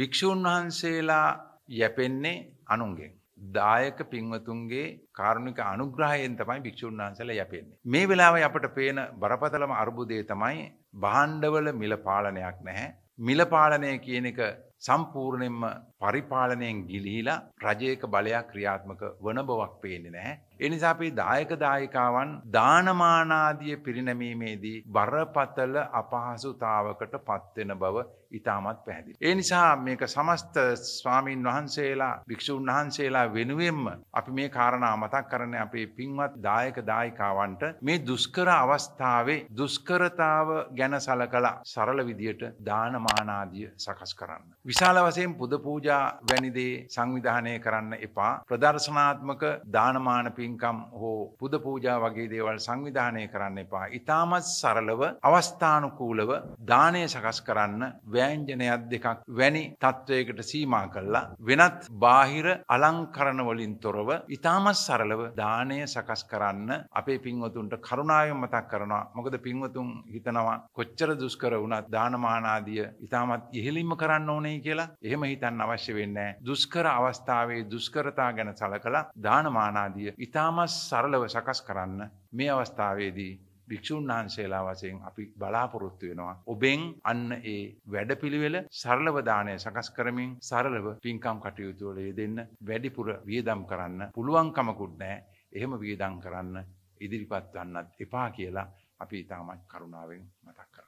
භික්‍ෂූන් වහන්සේලා යැපෙන්නේ අනුන්ගෙන්. දායක පින්වතුන්ගේ කාරුණික අනුග්‍රහයෙන් තමයි භික්‍ෂූන් වහන්සේලා යැපෙන්නේ. මේ වෙලාවේ අපට පේන බරපතලම අර්බුදය තමයි භාණ්ඩවල මිල පාලනයක් නැහැ. මිල පාලනය කියන එක සම්පූර්ණයෙන්ම පරිපාලනයෙන් ගිලිහිලා රජයක බලයක් ක්‍රියාත්මක වන බවක් පේන්නේ නැහැ. එනිසා අපේ දායක දායිකාවන් දානමානාදිය පිරිනැමීමේදී බරපතල අපහසුතාවකට පත්වෙන බව ඉතාමත් පැහැදිලි. ඒ නිසා මේක සමස්ත ස්වාමීන් වහන්සේලා භික්ෂූන් වහන්සේලා වෙනුවෙන්ම අපි මේ කාරණා මතක් කරන්නේ අපේ පින්වත් දායක දායිකාවන්ට මේ දුෂ්කර අවස්ථාවේ දුෂ්කරතාව ගැන සලකලා සරල විදියට දානමානාදිය සකස් කරන්න. විශාල වශයෙන් පුද පූජා වැනි දේ සංවිධානය කරන්න එපා. ප්‍රදර්ශනාත්මක දානමාන පින්කම් හෝ පුද පූජා වගේ දේවල් සංවිධානය කරන්න එපා. ඊටමත් සරලව අවස්ථානුකූලව දානය සකස් කරන්න ව්‍යංජනයක් දෙකක් වැනි තත්වයකට සීමා කළා වෙනත් බාහිර අලංකරණ වලින් තොරව ඊටමත් සරලව දානය සකස් කරන්න අපේ පින්වතුන්ට කරුණාවෙන් මතක් කරනවා. මොකද පින්වතුන් හිතනවා කොච්චර දුෂ්කර වුණත් දානමාන ආදිය ඊටමත් ඉහෙලින්ම කරන්න ඕනේ කරගනී කියලා එහෙම හිතන්න අවශ්‍ය වෙන්නේ දුෂ්කර අවස්ථාවේ දුෂ්කරතා ගැන සලකලා දානමානාදිය ඉතාමත් සරලව සකස් කරන්න මේ අවස්ථාවේදී භික්‍ෂූන් වහන්සේලා වසයෙන් අපි බලාපොරොත්තු වෙනවා. ඔබෙන් අන්න ඒ වැඩපිළිවෙල සරලවදානය සකස් කරමින් සරලව පින්කම් කටයුතුවලේ දෙන්න වැඩිපුර වියදම් කරන්න පුළුවන්කමකුත් නෑ එහෙම වියදං කරන්න ඉදිරිපත් වන්නත් එපා කියලා අපි ඉතාමත් කරුණාවෙන් මතක් කර.